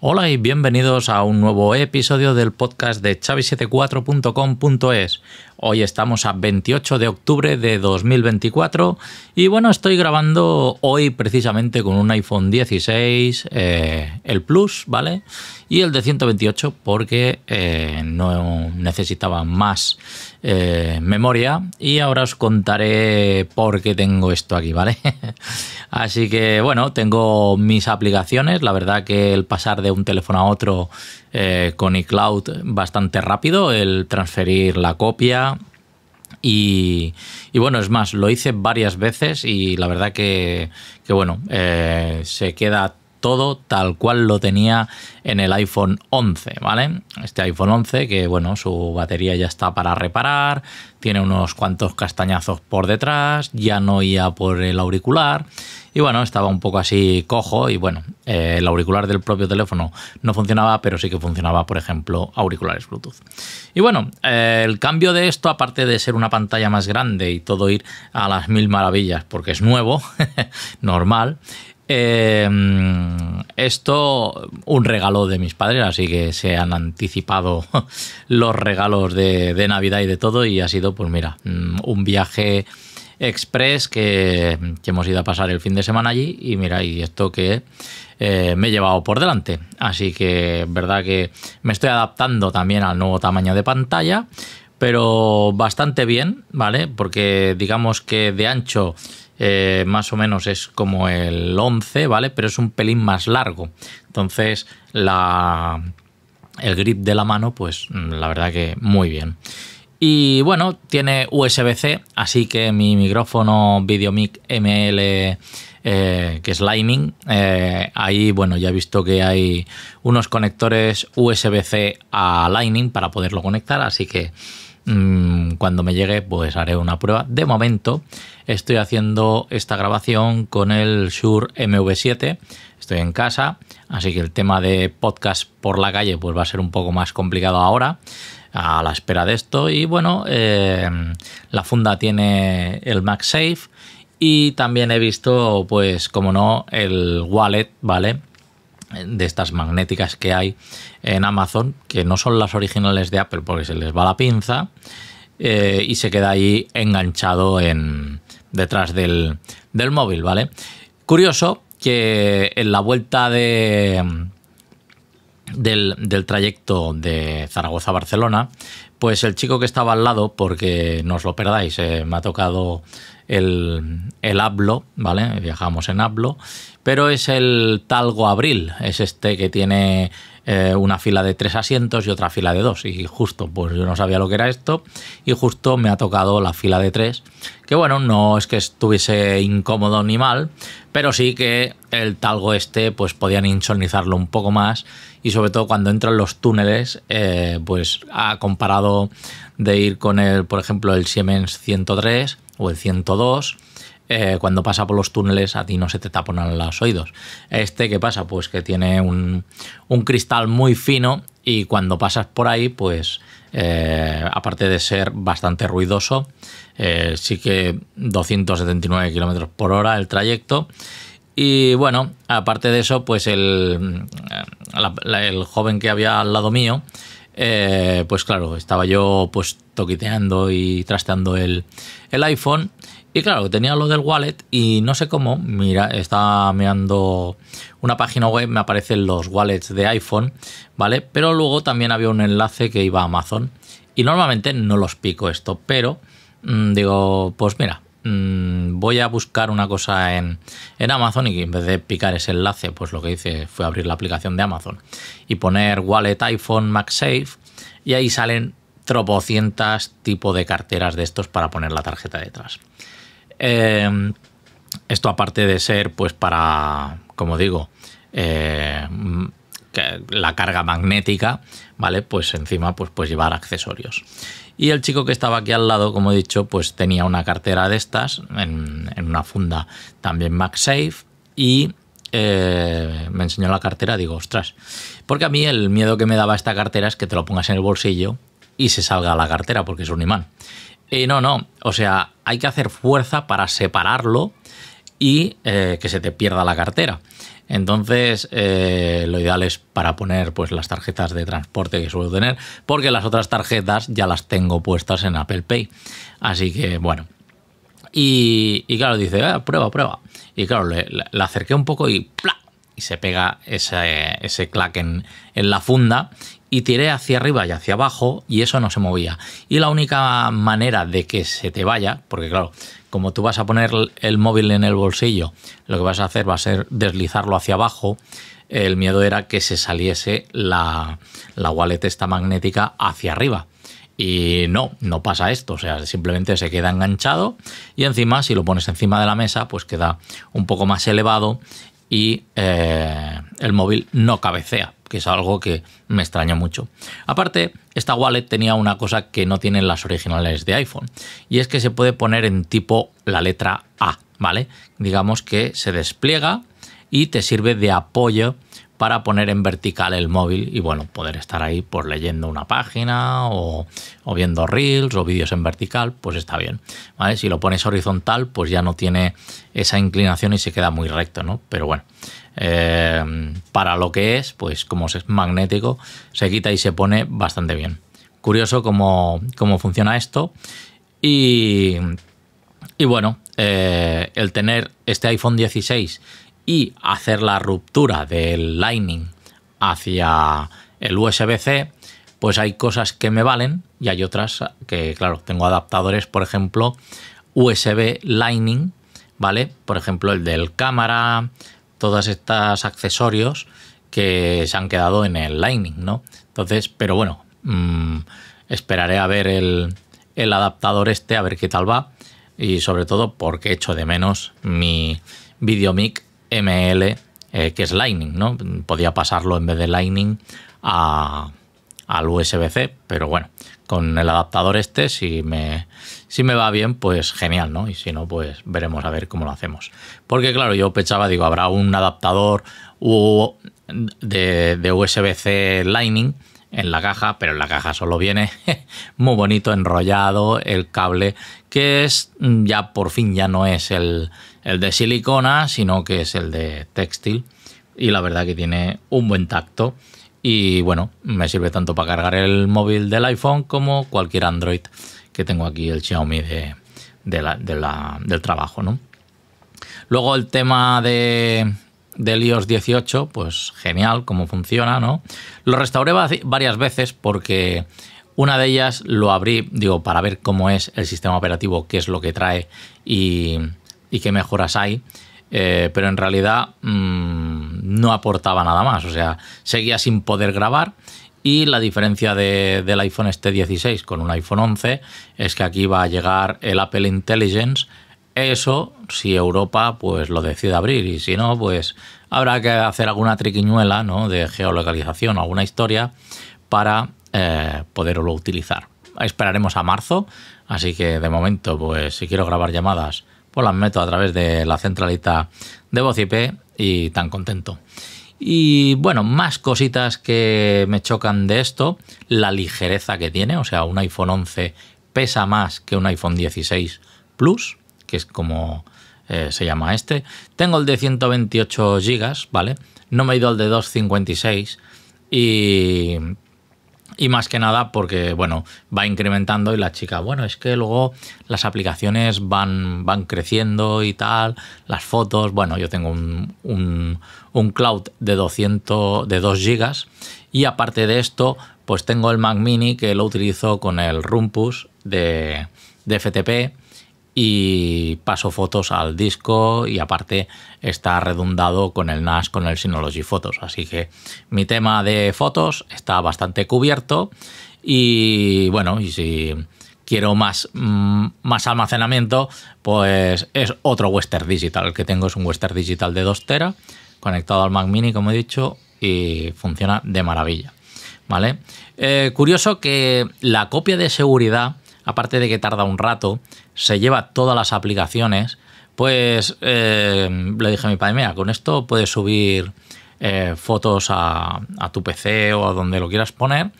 Hola y bienvenidos a un nuevo episodio del podcast de chavi74.com.es. Hoy estamos a 28 de octubre de 2024 y bueno, estoy grabando hoy precisamente con un iPhone 16, eh, el Plus, ¿vale? Y el de 128 porque eh, no necesitaba más eh, memoria y ahora os contaré por qué tengo esto aquí, ¿vale? Así que bueno, tengo mis aplicaciones, la verdad que el pasar de un teléfono a otro eh, con iCloud bastante rápido, el transferir la copia. Y, bueno, es más, lo hice varias veces y la verdad que, bueno, eh, se queda todo tal cual lo tenía en el iPhone 11, ¿vale? Este iPhone 11 que, bueno, su batería ya está para reparar, tiene unos cuantos castañazos por detrás, ya no iba por el auricular y, bueno, estaba un poco así cojo y, bueno, eh, el auricular del propio teléfono no funcionaba, pero sí que funcionaba, por ejemplo, auriculares Bluetooth. Y bueno, eh, el cambio de esto, aparte de ser una pantalla más grande y todo ir a las mil maravillas, porque es nuevo, normal, eh, esto, un regalo de mis padres, así que se han anticipado los regalos de, de, Navidad y de todo, y ha sido, pues mira, mm, un viaje express que, hemos ido a pasar el fin de semana allí y mira, y esto que eh, me he llevado por delante. Así que, verdad que me estoy adaptando también al nuevo tamaño de pantalla, pero bastante bien, ¿vale? Porque digamos que de ancho eh, más o menos es como el 11, ¿vale? Pero es un pelín más largo. Entonces, el grip de la mano, pues la verdad que muy bien. Y bueno, tiene USB-C, así que mi micrófono VideoMic ML eh, que es Lightning, eh, ahí bueno, ya he visto que hay unos conectores USB-C a Lightning para poderlo conectar, así que mm, cuando me llegue pues haré una prueba. De momento estoy haciendo esta grabación con el Shure MV7, estoy en casa, así que el tema de podcast por la calle pues va a ser un poco más complicado ahora a la espera de esto. Y bueno, eh, la funda tiene el MagSafe y también he visto, pues como no, el wallet, ¿vale? De estas magnéticas que hay en Amazon, que no son las originales de Apple porque se les va la pinza eh, y se queda ahí enganchado en, detrás del móvil, ¿vale? Curioso que en la vuelta de, del, trayecto de Zaragoza a Barcelona, pues el chico que estaba al lado, porque no os lo perdáis, eh, me ha tocado el, el Ablo, ¿vale? Viajamos en Ablo, pero es el Talgo Abril, es este que tiene eh, una fila de tres asientos y otra fila de dos, y justo, pues yo no sabía lo que era esto, y justo me ha tocado la fila de tres, que bueno, no es que estuviese incómodo ni mal, pero sí que el talgo este pues podían insonizarlo un poco más y sobre todo cuando entran los túneles eh, pues ha comparado de ir con el por ejemplo el Siemens 103 o el 102 eh, cuando pasa por los túneles a ti no se te taponan los oídos. Este, ¿qué pasa? Pues que tiene un, cristal muy fino y cuando pasas por ahí, pues eh, aparte de ser bastante ruidoso, eh, sí que 279 kilómetros por hora el trayecto. Y bueno, aparte de eso, pues el, mm, el joven que había al lado mío, eh, pues claro, estaba yo pues toquiteando y trasteando el, el iPhone. Y claro, tenía lo del wallet y no sé cómo, mira, estaba mirando una página web, me aparecen los wallets de iPhone, ¿vale? Pero luego también había un enlace que iba a Amazon. Y normalmente no los pico esto, pero Mm, digo, pues mira, mm, voy a buscar una cosa en, Amazon y en vez de picar ese enlace, pues lo que hice fue abrir la aplicación de Amazon y poner Wallet iPhone MagSafe y ahí salen tropocientas tipo de carteras de estos para poner la tarjeta detrás. Em, esto aparte de ser, pues para, como digo, eh, la carga magnética, ¿vale? Pues encima pues, pues llevar accesorios. Y el chico que estaba aquí al lado, como he dicho, pues tenía una cartera de estas en, una funda también MagSafe y eh, me enseñó la cartera, digo, ostras, porque a mí el miedo que me daba esta cartera es que te lo pongas en el bolsillo y se salga la cartera porque es un imán. y eh, no, no, o sea, hay que hacer fuerza para separarlo y eh, que se te pierda la cartera. Entonces, eh, lo ideal es para poner pues, las tarjetas de transporte que suelo tener, porque las otras tarjetas ya las tengo puestas en Apple Pay. Así que, bueno. Y, claro, dice, ah, prueba, prueba. Y claro, le, acerqué un poco y Y se pega ese, ese en la funda y tiré hacia arriba y hacia abajo y eso no se movía. Y la única manera de que se te vaya, porque claro, como tú vas a poner el móvil en el bolsillo, lo que vas a hacer va a ser deslizarlo hacia abajo. El miedo era que se saliese la, la wallet esta magnética hacia arriba. Y no, no pasa esto, o sea, simplemente se queda enganchado y encima, si lo pones encima de la mesa, pues queda un poco más elevado y eh, el móvil no cabecea, que es algo que me extraña mucho. Aparte, esta wallet tenía una cosa que no tienen las originales de iPhone, y es que se puede poner en tipo la letra A, ¿vale? Digamos que se despliega y te sirve de apoyo para poner en vertical el móvil y bueno, poder estar ahí por pues, leyendo una página o, viendo reels o vídeos en vertical, pues está bien. Si lo pones horizontal, pues ya no tiene esa inclinación y se queda muy recto, ¿no? Pero bueno, eh, para lo que es, pues como es magnético, se quita y se pone bastante bien. Curioso cómo, cómo funciona esto. Y, bueno, eh, el tener este iPhone 16 y hacer la ruptura del Lightning hacia el USB-C, pues hay cosas que me valen y hay otras que, claro, tengo adaptadores, por ejemplo, USB Lightning, ¿vale? Por ejemplo, el del cámara, todas estas accesorios que se han quedado en el Lightning, ¿no? Entonces, pero bueno, mm, esperaré a ver el, el, adaptador este, a ver qué tal va y sobre todo porque echo de menos mi VideoMic ML, eh, que es Lightning, ¿no? Podía pasarlo en vez de Lightning al USB-C, pero bueno, con el adaptador este, si me, si me va bien, pues genial, ¿no? Y si no, pues veremos a ver cómo lo hacemos. Porque claro, yo pensaba, digo, habrá un adaptador de, de USB-C Lightning en la caja, pero en la caja solo viene muy bonito enrollado el cable, que es ya por fin ya no es el el de silicona, sino que es el de textil. Y la verdad que tiene un buen tacto. Y bueno, me sirve tanto para cargar el móvil del iPhone como cualquier Android que tengo aquí, el Xiaomi de, del trabajo. ¿no? Luego el tema de, del iOS 18, pues genial, cómo funciona, ¿no? Lo restauré varias veces porque una de ellas lo abrí, digo, para ver cómo es el sistema operativo, qué es lo que trae y y qué mejoras hay, eh, pero en realidad mm, no aportaba nada más. O sea, seguía sin poder grabar. Y la diferencia del iPhone este 16 con un iPhone 11 es que aquí va a llegar el Apple Intelligence. Eso, si Europa pues lo decide abrir y si no, pues habrá que hacer alguna triquiñuela ¿no? de geolocalización alguna historia para eh, poderlo utilizar. Esperaremos a marzo, así que de momento, pues si quiero grabar llamadas, pues las meto a través de la centralita de voz IP y tan contento. Y bueno, más cositas que me chocan de esto, la ligereza que tiene, o sea, un iPhone 11 pesa más que un iPhone 16 Plus, que es como eh, se llama este. Tengo el de 128 GB, ¿vale? No me he ido al de 256 y y más que nada porque, bueno, va incrementando y la chica, bueno, es que luego las aplicaciones van, van creciendo y tal, las fotos, bueno, yo tengo un, un, cloud de 200, de 2 gigas y aparte de esto, pues tengo el Mac Mini que lo utilizo con el Rumpus de, de FTP y paso fotos al disco y aparte está redundado con el NAS, con el Synology Photos. Así que mi tema de fotos está bastante cubierto y bueno, y si quiero más, mm, más almacenamiento, pues es otro Western Digital. El que tengo es un Western Digital de 2 tera conectado al Mac Mini, como he dicho, y funciona de maravilla. ¿Vale? Eh, curioso que la copia de seguridad aparte de que tarda un rato, se lleva todas las aplicaciones, pues eh, le dije a mi padre, mira, con esto puedes subir eh, fotos a, tu PC o a donde lo quieras poner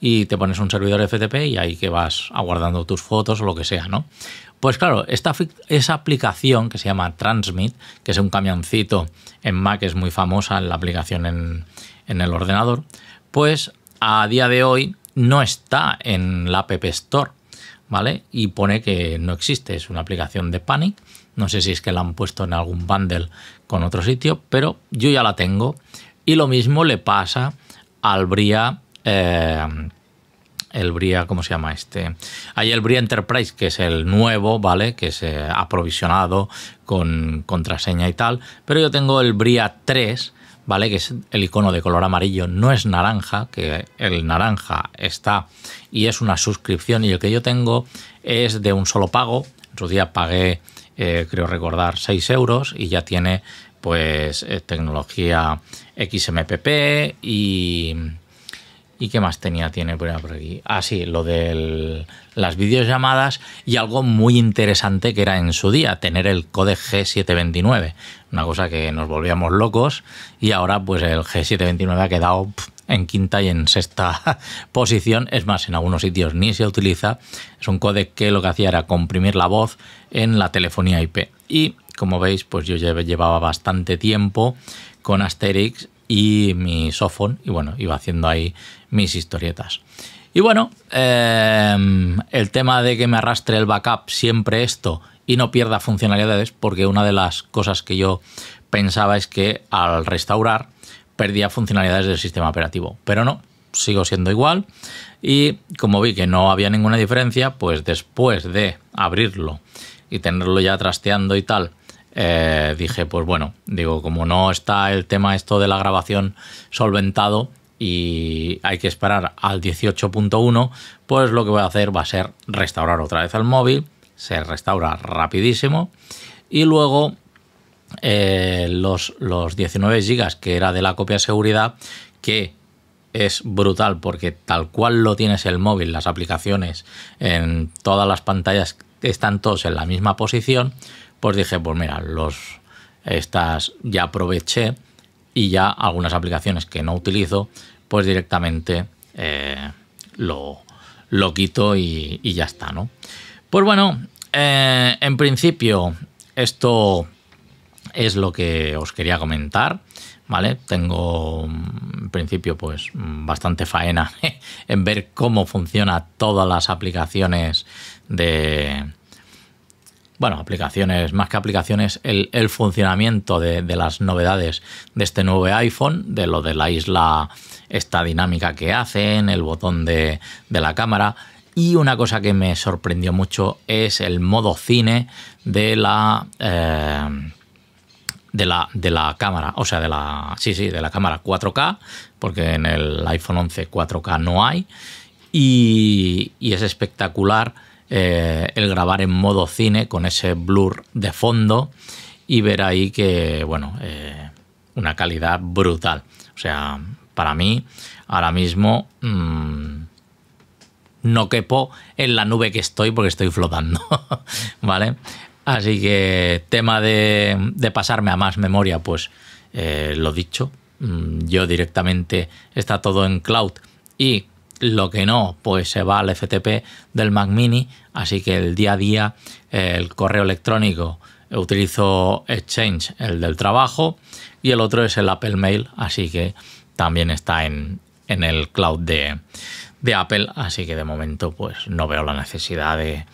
y te pones un servidor FTP y ahí que vas aguardando tus fotos o lo que sea, ¿no? Pues claro, esa aplicación que se llama Transmit, que es un camioncito en Mac, es muy famosa la aplicación en, en el ordenador, pues a día de hoy no está en la App Store. Y pone que no existe, es una aplicación de Panic. No sé si es que la han puesto en algún bundle con otro sitio, pero yo ya la tengo. Y lo mismo le pasa al Bria. Eh, el Bria, ¿cómo se llama este? Hay el Bria Enterprise, que es el nuevo, ¿vale? Que se ha aprovisionado con contraseña y tal. Pero yo tengo el Bria 3, ¿vale? Que es el icono de color amarillo, no es naranja, que el naranja está y es una suscripción y el que yo tengo es de un solo pago. En su día pagué, eh, creo recordar, 6 euros y ya tiene pues eh, tecnología XMPP y ¿Y qué más tenía? Tiene por aquí. Ah, sí, lo de las videollamadas y algo muy interesante que era en su día, tener el códec G729. Una cosa que nos volvíamos locos y ahora pues el G729 ha quedado en quinta y en sexta posición. Es más, en algunos sitios ni se utiliza. Es un code que lo que hacía era comprimir la voz en la telefonía IP. Y como veis, pues yo llevaba bastante tiempo con Asterix y mi sofón y bueno, iba haciendo ahí mis historietas. Y bueno, em, el tema de que me arrastre el backup siempre esto y no pierda funcionalidades, porque una de las cosas que yo pensaba es que al restaurar perdía funcionalidades del sistema operativo, pero no, sigo siendo igual y como vi que no había ninguna diferencia, pues después de abrirlo y tenerlo ya trasteando y tal, eh, dije, pues bueno, digo, como no está el tema esto de la grabación solventado y hay que esperar al 18.1, pues lo que voy a hacer va a ser restaurar otra vez el móvil, se restaura rapidísimo y luego eh, los, los 19 GB que era de la copia de seguridad, que es brutal porque tal cual lo tienes el móvil, las aplicaciones en todas las pantallas están todos en la misma posición, pues dije, pues mira, los, estas ya aproveché y ya algunas aplicaciones que no utilizo, pues directamente eh, lo, quito y, ya está, ¿no? Pues bueno, eh, en principio esto es lo que os quería comentar, ¿vale? Tengo mm, en principio pues mm, bastante faena en ver cómo funcionan todas las aplicaciones de, bueno, aplicaciones, más que aplicaciones, el, funcionamiento de, las novedades de este nuevo iPhone, de lo de la isla, esta dinámica que hacen, el botón de, la cámara. Y una cosa que me sorprendió mucho es el modo cine de la... Eh, de la, cámara, o sea, de la, sí, sí, de la cámara 4K, porque en el iPhone 11 4K no hay, y, y es espectacular eh, el grabar en modo cine con ese blur de fondo y ver ahí que, bueno, eh, una calidad brutal. O sea, para mí, ahora mismo mm, no quepo en la nube que estoy porque estoy flotando, ¿vale? Así que tema de, pasarme a más memoria, pues eh, lo dicho, mm, yo directamente está todo en cloud y lo que no, pues se va al FTP del Mac Mini, así que el día a día eh, el correo electrónico eh, utilizo Exchange, el del trabajo, y el otro es el Apple Mail, así que también está en, en el cloud de, Apple, así que de momento pues no veo la necesidad de,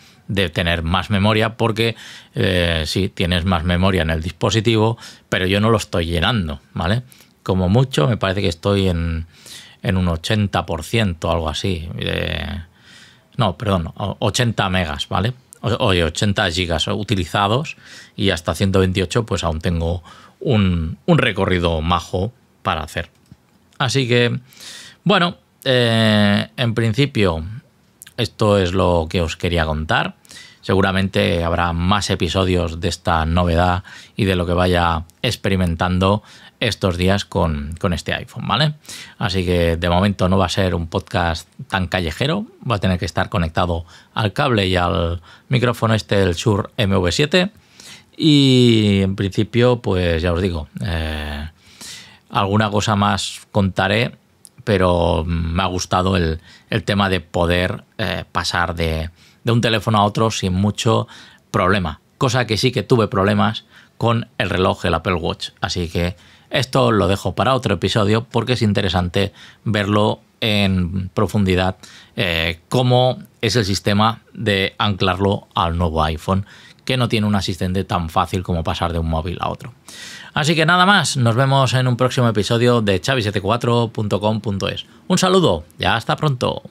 tener más memoria porque si eh, sí, tienes más memoria en el dispositivo, pero yo no lo estoy llenando, ¿vale? Como mucho, me parece que estoy en en un 80% o algo así. no, perdón, 80 megas, ¿vale? Oye, 80 gigas utilizados y hasta 128 pues aún tengo un, recorrido majo para hacer. Así que, bueno, eh, en principio esto es lo que os quería contar. Seguramente habrá más episodios de esta novedad y de lo que vaya experimentando estos días con, este iPhone, ¿vale? Así que de momento no va a ser un podcast tan callejero, va a tener que estar conectado al cable y al micrófono este el Shure MV7 y en principio pues ya os digo, eh, alguna cosa más contaré, pero mm, me ha gustado el, tema de poder eh, pasar de, de un teléfono a otro sin mucho problema, cosa que sí que tuve problemas con el reloj, el Apple Watch, así que esto lo dejo para otro episodio porque es interesante verlo en profundidad eh, cómo es el sistema de anclarlo al nuevo iPhone que no tiene un asistente tan fácil como pasar de un móvil a otro. Así que nada más, nos vemos en un próximo episodio de chavisetecuatro.com.es. 74comes Un saludo y hasta pronto.